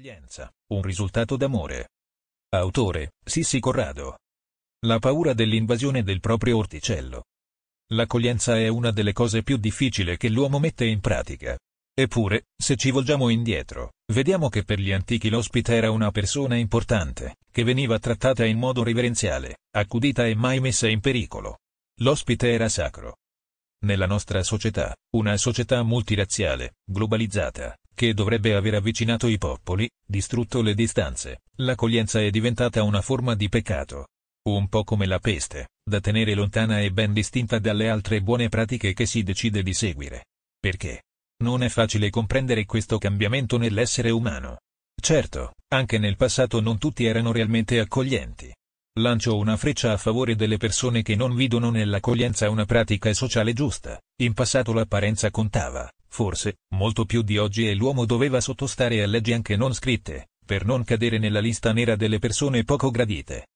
accoglienza, un risultato d'amore. Autore, Sissi Corrado. La paura dell'invasione del proprio orticello. L'accoglienza è una delle cose più difficili che l'uomo mette in pratica. Eppure, se ci volgiamo indietro, vediamo che per gli antichi l'ospite era una persona importante, che veniva trattata in modo riverenziale, accudita e mai messa in pericolo. L'ospite era sacro. Nella nostra società, una società multiraziale, globalizzata, che dovrebbe aver avvicinato i popoli, distrutto le distanze, l'accoglienza è diventata una forma di peccato. Un po' come la peste, da tenere lontana e ben distinta dalle altre buone pratiche che si decide di seguire. Perché? Non è facile comprendere questo cambiamento nell'essere umano. Certo, anche nel passato non tutti erano realmente accoglienti. Lancio una freccia a favore delle persone che non vedono nell'accoglienza una pratica sociale giusta. In passato l'apparenza contava, Forse, molto più di oggi e l'uomo doveva sottostare a leggi anche non scritte, per non cadere nella lista nera delle persone poco gradite.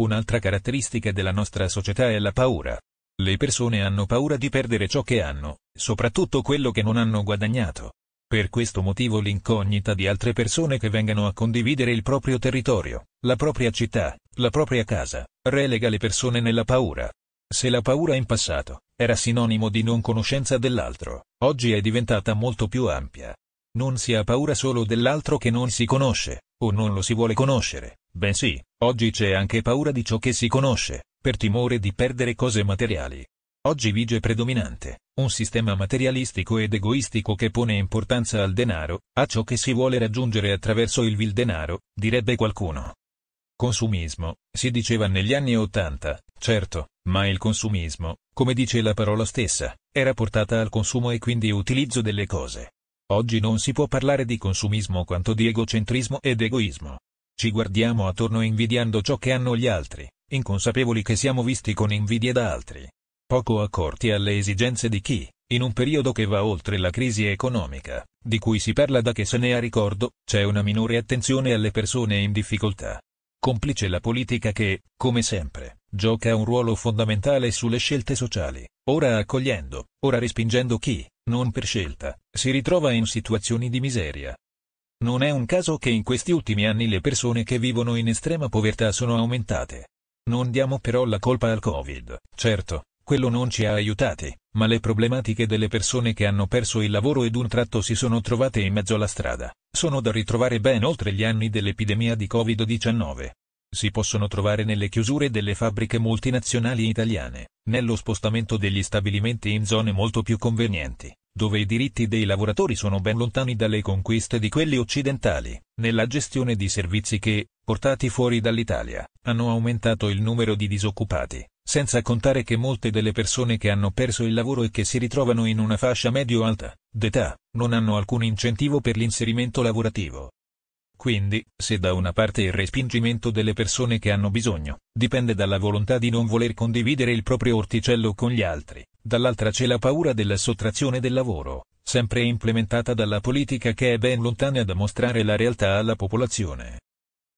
Un'altra caratteristica della nostra società è la paura. Le persone hanno paura di perdere ciò che hanno, soprattutto quello che non hanno guadagnato. Per questo motivo l'incognita di altre persone che vengano a condividere il proprio territorio, la propria città, la propria casa, relega le persone nella paura. Se la paura in passato era sinonimo di non conoscenza dell'altro, oggi è diventata molto più ampia. Non si ha paura solo dell'altro che non si conosce, o non lo si vuole conoscere, bensì, oggi c'è anche paura di ciò che si conosce, per timore di perdere cose materiali. Oggi vige predominante, un sistema materialistico ed egoistico che pone importanza al denaro, a ciò che si vuole raggiungere attraverso il vil denaro, direbbe qualcuno. Consumismo, si diceva negli anni Ottanta, certo, ma il consumismo, come dice la parola stessa, era portata al consumo e quindi utilizzo delle cose. Oggi non si può parlare di consumismo quanto di egocentrismo ed egoismo. Ci guardiamo attorno invidiando ciò che hanno gli altri, inconsapevoli che siamo visti con invidia da altri. Poco accorti alle esigenze di chi, in un periodo che va oltre la crisi economica, di cui si parla da che se ne ha ricordo, c'è una minore attenzione alle persone in difficoltà. Complice la politica che, come sempre, Gioca un ruolo fondamentale sulle scelte sociali, ora accogliendo, ora respingendo chi, non per scelta, si ritrova in situazioni di miseria. Non è un caso che in questi ultimi anni le persone che vivono in estrema povertà sono aumentate. Non diamo però la colpa al Covid, certo, quello non ci ha aiutati, ma le problematiche delle persone che hanno perso il lavoro ed un tratto si sono trovate in mezzo alla strada, sono da ritrovare ben oltre gli anni dell'epidemia di Covid-19 si possono trovare nelle chiusure delle fabbriche multinazionali italiane, nello spostamento degli stabilimenti in zone molto più convenienti, dove i diritti dei lavoratori sono ben lontani dalle conquiste di quelli occidentali, nella gestione di servizi che, portati fuori dall'Italia, hanno aumentato il numero di disoccupati, senza contare che molte delle persone che hanno perso il lavoro e che si ritrovano in una fascia medio-alta d'età, non hanno alcun incentivo per l'inserimento lavorativo. Quindi, se da una parte il respingimento delle persone che hanno bisogno, dipende dalla volontà di non voler condividere il proprio orticello con gli altri, dall'altra c'è la paura della sottrazione del lavoro, sempre implementata dalla politica che è ben lontana da mostrare la realtà alla popolazione.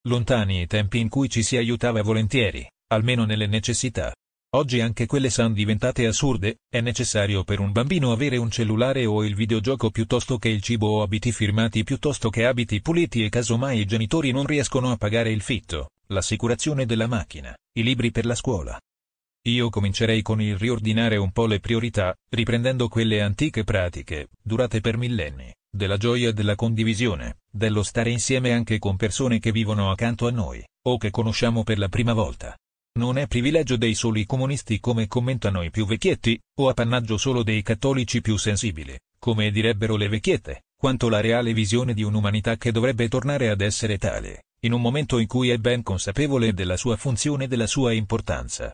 Lontani i tempi in cui ci si aiutava volentieri, almeno nelle necessità, Oggi anche quelle sono diventate assurde, è necessario per un bambino avere un cellulare o il videogioco piuttosto che il cibo o abiti firmati piuttosto che abiti puliti e casomai i genitori non riescono a pagare il fitto, l'assicurazione della macchina, i libri per la scuola. Io comincerei con il riordinare un po' le priorità, riprendendo quelle antiche pratiche, durate per millenni, della gioia e della condivisione, dello stare insieme anche con persone che vivono accanto a noi, o che conosciamo per la prima volta non è privilegio dei soli comunisti come commentano i più vecchietti, o appannaggio solo dei cattolici più sensibili, come direbbero le vecchiette, quanto la reale visione di un'umanità che dovrebbe tornare ad essere tale, in un momento in cui è ben consapevole della sua funzione e della sua importanza.